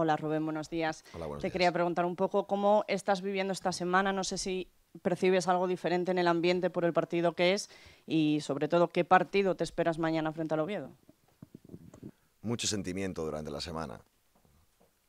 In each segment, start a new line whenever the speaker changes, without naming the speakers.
Hola Rubén, buenos días. Te quería preguntar un poco cómo estás viviendo esta semana. No sé si percibes algo diferente en el ambiente por el partido que es y sobre todo qué partido te esperas mañana frente al Oviedo.
Mucho sentimiento durante la semana.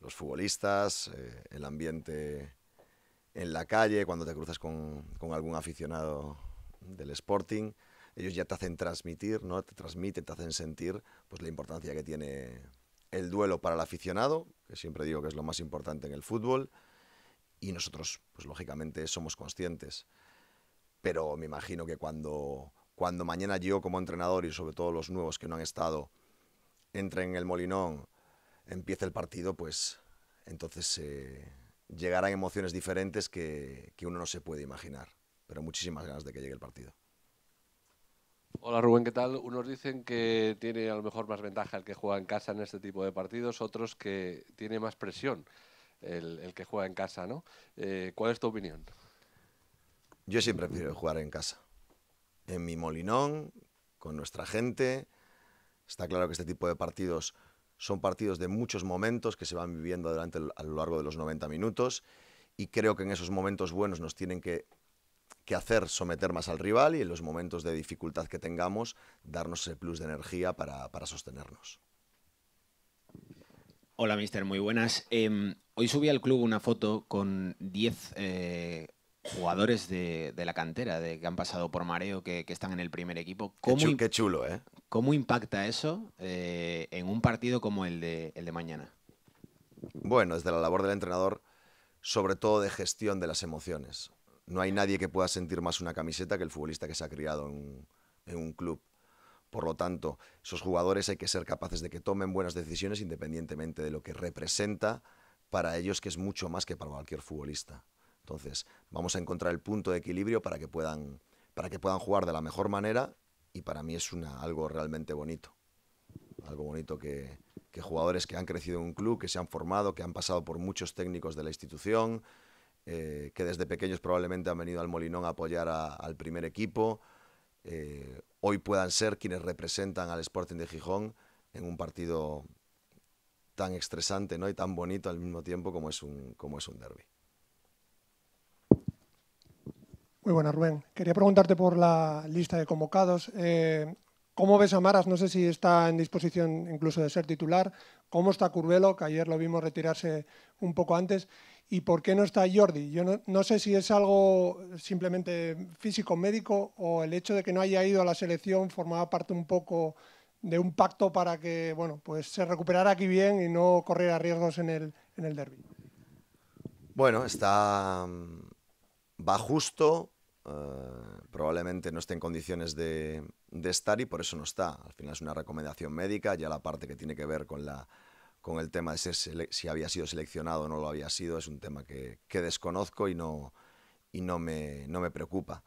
Los futbolistas, eh, el ambiente en la calle, cuando te cruzas con, algún aficionado del Sporting, ellos ya te hacen transmitir, ¿no? Te transmiten, te hacen sentir pues la importancia que tiene el duelo para el aficionado que siempre digo que es lo más importante en el fútbol, y nosotros, pues lógicamente, somos conscientes. Pero me imagino que cuando, cuando mañana yo como entrenador y sobre todo los nuevos que no han estado, entren en el Molinón, empiece el partido, pues entonces llegarán emociones diferentes que, que uno no se puede imaginar. Pero muchísimas ganas de que llegue el partido.
Hola Rubén, ¿qué tal? Unos dicen que tiene a lo mejor más ventaja el que juega en casa en este tipo de partidos, otros que tiene más presión el, que juega en casa, ¿no? Eh, ¿Cuál es tu opinión?
Yo siempre prefiero jugar en casa, en mi molinón, con nuestra gente. Está claro que este tipo de partidos son partidos de muchos momentos que se van viviendo adelante a lo largo de los 90 minutos y creo que en esos momentos buenos nos tienen que que hacer someter más al rival y en los momentos de dificultad que tengamos darnos el plus de energía para, sostenernos.
Hola, mister, muy buenas. Em, hoy subí al club una foto con 10 eh, jugadores de, la cantera de, que han pasado por mareo, que, están en el primer equipo. ¿Cómo,
qué, chulo, ¿eh? ¿Cómo impacta eso eh, en un partido como el el de mañana? Bueno, desde la labor del entrenador, sobre todo de gestión de las emociones no hay nadie que pueda sentir más una camiseta que el futbolista que se ha criado en, un club. Por lo tanto, esos jugadores hay que ser capaces de que tomen buenas decisiones independientemente de lo que representa para ellos, que es mucho más que para cualquier futbolista. Entonces, vamos a encontrar el punto de equilibrio para que puedan, para que puedan jugar de la mejor manera y para mí es una, algo realmente bonito. Algo bonito que, que jugadores que han crecido en un club, que se han formado, que han pasado por muchos técnicos de la institución, eh, que desde pequeños probablemente han venido al Molinón a apoyar al primer equipo, eh, hoy puedan ser quienes representan al Sporting de Gijón en un partido tan estresante ¿no? y tan bonito al mismo tiempo como es un, como derby.
Muy buena, Rubén. Quería preguntarte por la lista de convocados. Eh, ¿Cómo ves a Maras? No sé si está en disposición incluso de ser titular. ¿Cómo está Curvelo? Que ayer lo vimos retirarse un poco antes. ¿Y por qué no está Jordi? Yo no, sé si es algo simplemente físico, médico, o el hecho de que no haya ido a la selección formaba parte un poco de un pacto para que bueno, pues se recuperara aquí bien y no corriera riesgos en el, en el derby.
Bueno, está. Mm, va justo. Eh, probablemente no esté en condiciones de estar y por eso no está. Al final es una recomendación médica, ya la parte que tiene que ver con la con el tema de si había sido seleccionado o no lo había sido, es un tema que, desconozco y no, y no, me, no me preocupa.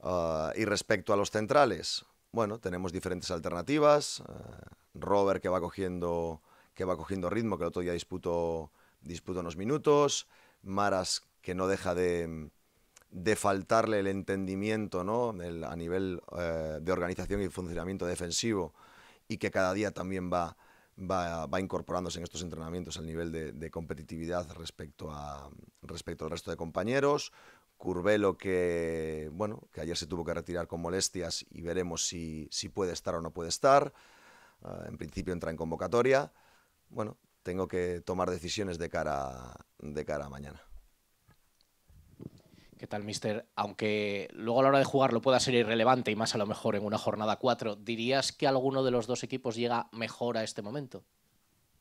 Ah, y respecto a los centrales, bueno, tenemos diferentes alternativas. Ah, Robert que va cogiendo que va cogiendo ritmo, que el otro día disputó, unos minutos. Maras que no deja de, faltarle el entendimiento a nivel eh, de organización y funcionamiento defensivo y que cada día también va, va, incorporándose en estos entrenamientos al nivel de, competitividad respecto, a, respecto al resto de compañeros. Curvelo que, bueno, que ayer se tuvo que retirar con molestias y veremos si, si puede estar o no puede estar. Ah, en principio entra en convocatoria. Bueno, tengo que tomar decisiones de cara, de cara a mañana. ¿Qué
tal, mister? Aunque luego a la hora de jugar lo pueda ser irrelevante y más a lo mejor en una jornada 4, ¿dirías que alguno de los dos equipos llega mejor a este momento?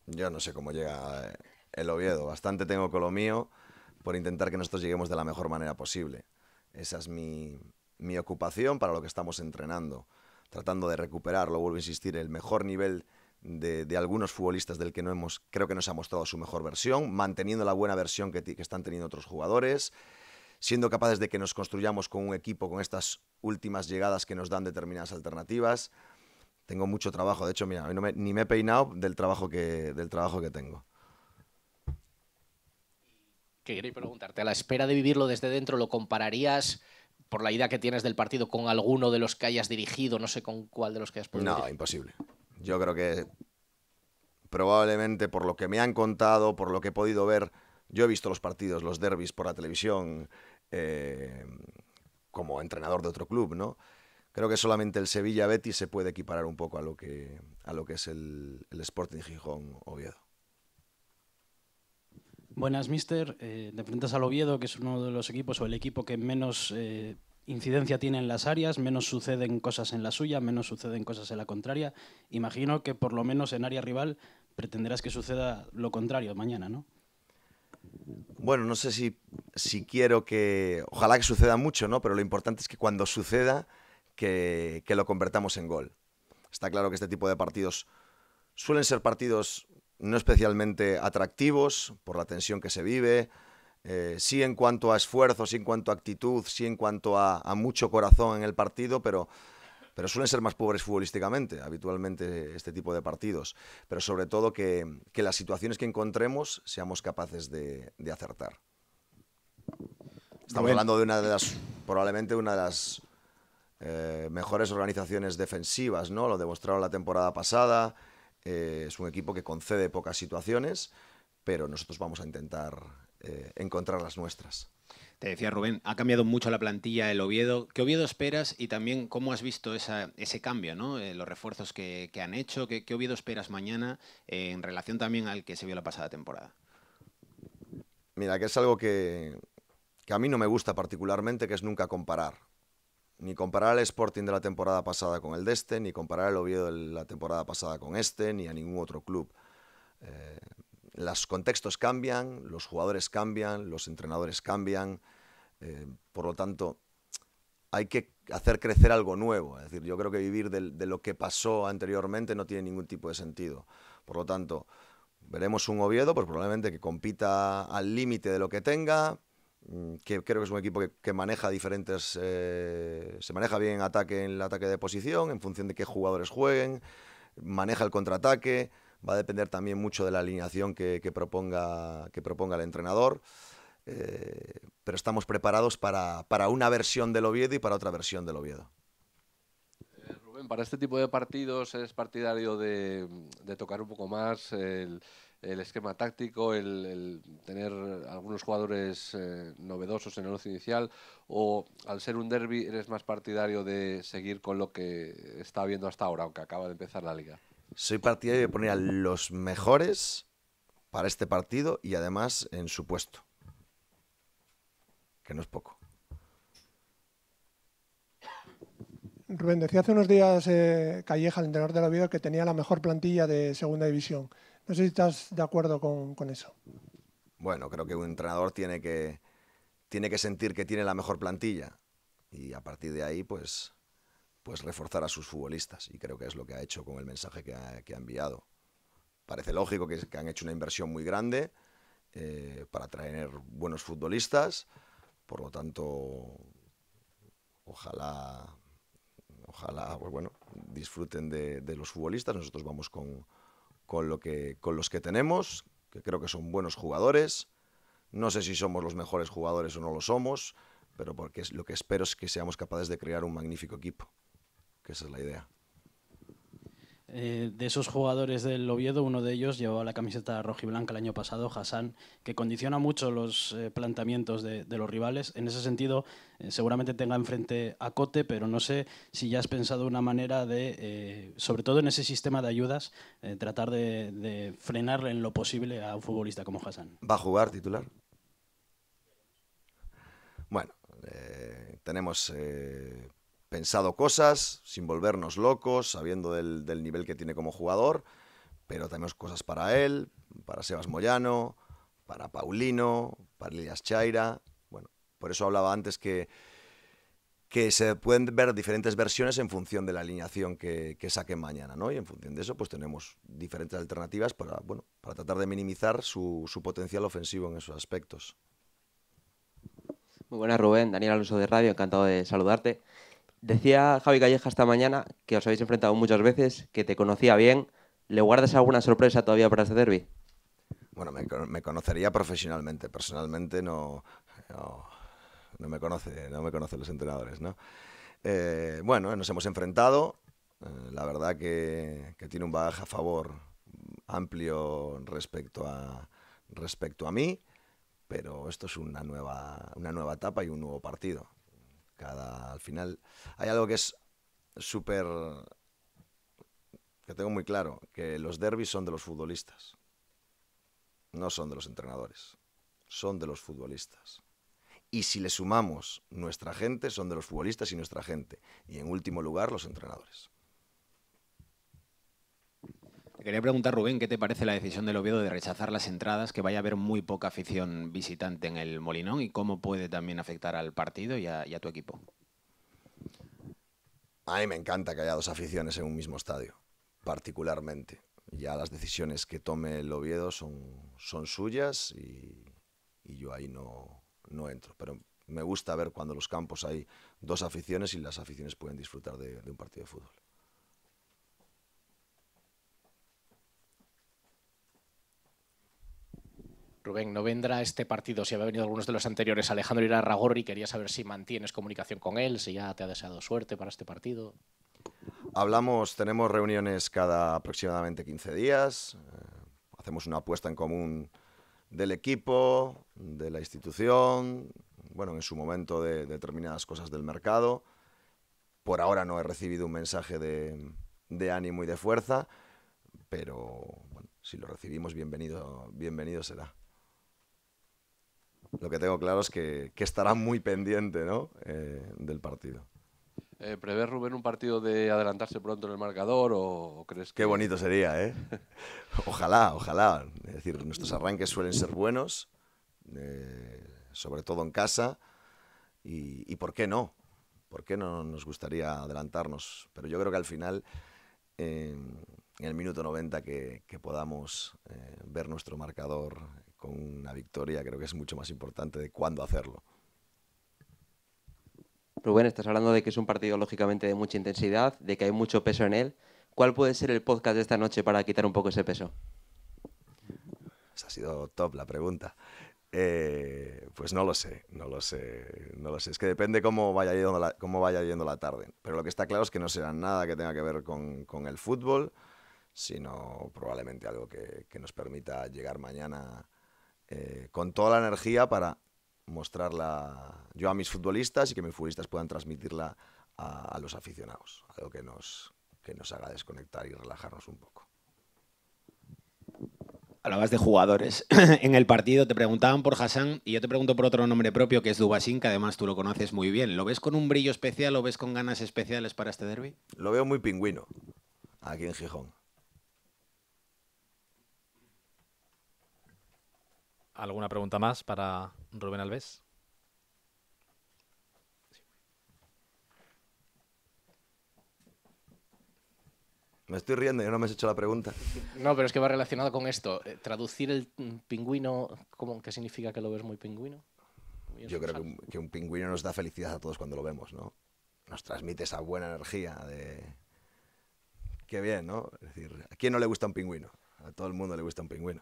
Yo no sé cómo llega eh, el Oviedo. Bastante tengo con lo mío por intentar que nosotros lleguemos de la mejor manera posible. Esa es mi, ocupación para lo que estamos entrenando. Tratando de recuperar, lo vuelvo a insistir, el mejor nivel de, algunos futbolistas del que no hemos, creo que nos ha mostrado su mejor versión, manteniendo la buena versión que están teniendo otros jugadores siendo capaces de que nos construyamos con un equipo con estas últimas llegadas que nos dan determinadas alternativas. Tengo mucho trabajo, de hecho, mira, ni me he peinado del trabajo que, del trabajo que tengo.
Quería preguntarte, a la espera de
vivirlo desde dentro, ¿lo
compararías por la idea que tienes del partido con alguno de los que hayas dirigido? No sé con cuál de los que has podido.
No, imposible. Yo creo que probablemente por lo que me han contado, por lo que he podido ver, yo he visto los partidos, los derbis por la televisión, eh, como entrenador de otro club, ¿no? Creo que solamente el Sevilla Betis se puede equiparar un poco a lo que, a lo que es el, Sporting Gijón Oviedo.
Buenas, mister. De eh, frente al Oviedo, que es uno de los equipos o el equipo que menos eh, incidencia tiene en las áreas, menos suceden cosas en la suya, menos suceden cosas en la contraria. Imagino que por lo menos en área rival pretenderás que suceda lo contrario mañana, ¿no?
bueno, no sé si, quiero que, ojalá que suceda mucho, ¿no? Pero lo importante es que cuando suceda, que, lo convertamos en gol. Está claro que este tipo de partidos suelen ser partidos no especialmente atractivos por la tensión que se vive, eh, sí en cuanto a esfuerzo, sí en cuanto a actitud, sí en cuanto a mucho corazón en el partido, pero pero suelen ser más pobres futbolísticamente, habitualmente este tipo de partidos, pero sobre todo que, las situaciones que encontremos seamos capaces de, acertar. Estamos hablando de una de las, probablemente una de las eh, mejores organizaciones defensivas, ¿no? Lo demostraron la temporada pasada. Eh, es un equipo que concede pocas situaciones, pero nosotros vamos a intentar eh, encontrar las nuestras.
Te decía Rubén, ha cambiado mucho la plantilla el Oviedo. ¿Qué Oviedo esperas y también cómo has visto ese cambio, ¿no? Eh, los refuerzos que, han hecho? ¿Qué, Oviedo esperas mañana eh, en relación también al que se vio la pasada
temporada? Mira, que es algo que, a mí no me gusta particularmente, que es nunca comparar. Ni comparar el Sporting de la temporada pasada con el de este, ni comparar el Oviedo de la temporada pasada con este, ni a ningún otro club. Eh, los contextos cambian, los jugadores cambian, los entrenadores cambian, eh, por lo tanto hay que hacer crecer algo nuevo. Es decir, yo creo que vivir de, lo que pasó anteriormente no tiene ningún tipo de sentido. Por lo tanto, veremos un Oviedo, pues probablemente que compita al límite de lo que tenga, mm, que creo que es un equipo que, maneja diferentes, eh, se maneja bien ataque en el ataque de posición, en función de qué jugadores jueguen, maneja el contraataque. Va a depender también mucho de la alineación que, proponga, que proponga el entrenador. Eh, pero estamos preparados para, una versión del Oviedo y para otra versión del Oviedo
eh, Rubén, para este tipo de partidos eres partidario de, tocar un poco más el, esquema táctico, el, tener algunos jugadores eh, novedosos en el once inicial, o al ser un derby eres más partidario de seguir con lo que está habiendo hasta ahora, aunque acaba de empezar la liga.
Soy partidario de poner a los mejores para este partido y además en su puesto. Que no es poco.
Rubén, decía hace unos días eh, Calleja, el entrenador de la vida, que tenía la mejor plantilla de segunda división. No sé si estás de acuerdo con, con, eso.
Bueno, creo que un entrenador tiene que, tiene que sentir que tiene la mejor plantilla. Y a partir de ahí, pues, pues reforzar a sus futbolistas y creo que es lo que ha hecho con el mensaje que ha, enviado. Parece lógico que, han hecho una inversión muy grande eh, para traer buenos futbolistas, por lo tanto, ojalá, ojalá, pues bueno, disfruten de, los futbolistas. Nosotros vamos con, lo que, con los que tenemos, que creo que son buenos jugadores. No sé si somos los mejores jugadores o no lo somos, pero porque lo que espero es que seamos capaces de crear un magnífico equipo que esa es la idea.
Eh, de esos jugadores del Oviedo, uno de ellos llevaba la camiseta rojiblanca el año pasado, Hassan, que condiciona mucho los eh, planteamientos de, los rivales. En ese sentido, eh, seguramente tenga enfrente a Cote, pero no sé si ya has pensado una manera de, sobre todo en ese sistema de ayudas, tratar de, de frenar en lo posible a un futbolista como Hassan.
¿Va a jugar titular? Bueno, tenemos pensado cosas, sin volvernos locos, sabiendo del, nivel que tiene como jugador, pero tenemos cosas para él, para Sebas Moyano, para Paulino, para Elias Chaira. Bueno, por eso hablaba antes que, que se pueden ver diferentes versiones en función de la alineación que, que saque mañana, ¿no? Y en función de eso, pues tenemos diferentes alternativas para, bueno, para tratar de minimizar su, su potencial ofensivo en esos aspectos.
Muy buenas, Rubén. Daniel Alonso de Radio, encantado de saludarte. Decía Javi Calleja esta mañana que os habéis enfrentado muchas veces, que te conocía bien. ¿Le guardas alguna sorpresa todavía para este derby?
Bueno, me, conocería profesionalmente. Personalmente no, no, me conoce, no me conocen los entrenadores, eh, bueno, nos hemos enfrentado. Eh, la verdad que, que, tiene un bagaje a favor amplio respecto a, respecto a mí, pero esto es una nueva, una nueva etapa y un nuevo partido cada, al final hay algo que es súper... que tengo muy claro, que los derbis son de los futbolistas, no son de los entrenadores, son de los futbolistas. Y si le sumamos nuestra gente, son de los futbolistas y nuestra gente. Y en último lugar, los entrenadores quería preguntar, Rubén, ¿qué te parece la decisión del Oviedo de rechazar las entradas,
que vaya a haber muy poca afición visitante en el Molinón y cómo puede también afectar al partido
y a, tu equipo? A mí me encanta que haya dos aficiones en un mismo estadio, particularmente. Ya las decisiones que tome el Oviedo son, son suyas y, yo ahí no, no entro. Pero me gusta ver cuando en los campos hay dos aficiones y las aficiones pueden disfrutar de un partido de fútbol.
Rubén, no vendrá este partido, si había venido algunos de los anteriores, Alejandro Irarragorri, quería saber si mantienes comunicación con él, si ya te ha deseado suerte para este partido.
Hablamos, tenemos reuniones cada aproximadamente 15 días, eh, hacemos una apuesta en común del equipo, de la institución, bueno, en su momento de, determinadas cosas del mercado. Por ahora no he recibido un mensaje de, ánimo y de fuerza, pero si lo recibimos, bienvenido, bienvenido será lo que tengo claro es que, estará muy pendiente ¿no? Eh, del partido.
Eh, Rubén, un partido de adelantarse pronto en el marcador o, crees Qué bonito
sería, ¿eh? ojalá, ojalá. Es decir, nuestros arranques suelen ser buenos, eh, sobre todo en casa, y, ¿por qué no? ¿Por qué no nos gustaría adelantarnos? Pero yo creo que al final, eh, en el minuto 90, que, que podamos ver nuestro marcador una victoria creo que es mucho más importante de cuándo hacerlo.
Rubén, estás hablando de que es un partido lógicamente de mucha intensidad, de que hay mucho peso en él. ¿Cuál puede ser el podcast de esta noche para quitar un poco ese peso? Esa ha sido
top la pregunta. Eh, pues no lo sé, no lo sé, no lo sé. Es que depende cómo vaya yendo la, cómo vaya yendo la tarde. Pero lo que está claro es que no será nada que tenga que ver con, el fútbol, sino probablemente algo que, que, nos permita llegar mañana eh, con toda la energía para mostrarla yo a mis futbolistas y que mis futbolistas puedan transmitirla a, los aficionados, algo que nos, que nos haga desconectar y relajarnos un poco.
Hablabas de jugadores. en el partido te preguntaban por Hassan y yo te pregunto por otro nombre propio que es Dubasín, que además tú lo conoces muy bien. ¿Lo ves con un brillo especial? o ves con ganas especiales para este derby?
Lo veo muy pingüino
aquí en Gijón. ¿Alguna pregunta más para Rubén Alves?
Me estoy riendo, yo no me has hecho la pregunta.
No, pero es que va relacionado con esto. Eh, traducir el pingüino, ¿cómo, ¿qué significa que lo ves muy pingüino? yo creo que un,
que un, pingüino nos da felicidad a todos cuando lo vemos, ¿no? Nos transmite esa buena energía de... Qué bien, ¿no? Es decir, ¿a quién no le gusta un pingüino? A todo el mundo le gusta un pingüino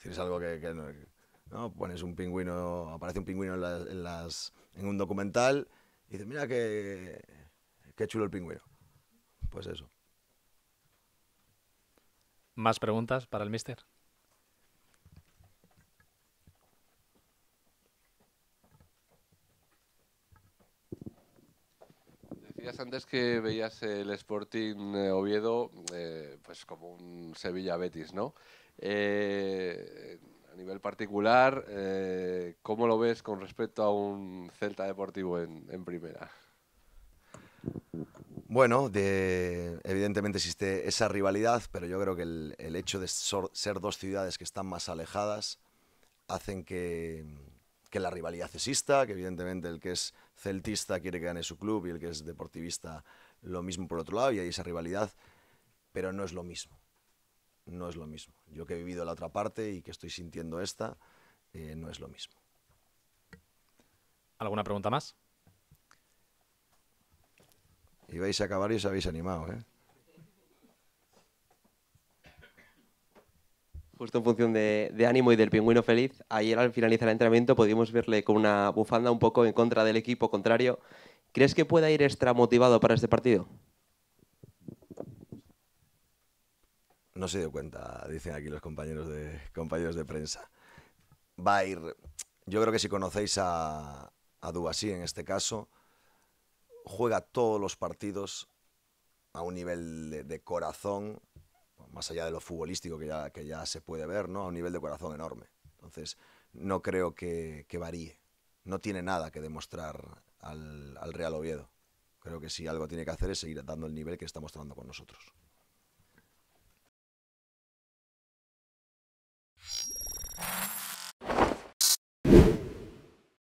decir, es algo que, no, pones un pingüino, aparece un pingüino en, las, en, un documental y dices, mira qué, chulo el pingüino. Pues eso.
¿Más preguntas para el mister?
Decías antes que
veías el Sporting eh, Oviedo eh, pues como un Sevilla Betis, ¿no? Eh, a nivel particular, eh, ¿cómo lo ves con respecto a un Celta Deportivo en, primera?
Bueno, evidentemente existe esa rivalidad, pero yo creo que el, hecho de ser dos ciudades que están más alejadas hacen que, que, la rivalidad exista, que evidentemente el que es celtista quiere que gane su club y el que es deportivista lo mismo por otro lado, y hay esa rivalidad, pero no es lo mismo no es lo mismo. Yo que he vivido la otra parte y que estoy sintiendo esta, eh, no es lo mismo. ¿Alguna pregunta más? Ibais a acabar y os habéis animado, ¿eh?
Justo en función de, de, ánimo y del pingüino feliz, ayer al finalizar el entrenamiento pudimos verle con una bufanda un poco en contra del equipo contrario. ¿Crees que pueda ir extra motivado para este partido?
No se dio cuenta, dicen aquí los compañeros de, compañeros de prensa. Va a ir, yo creo que si conocéis a, a en este caso, juega todos los partidos a un nivel de, corazón, más allá de lo futbolístico que ya, que ya, se puede ver, ¿no? a un nivel de corazón enorme. Entonces, no creo que, varíe. No tiene nada que demostrar al, al Real Oviedo. Creo que si algo tiene que hacer es seguir dando el nivel que estamos mostrando con nosotros.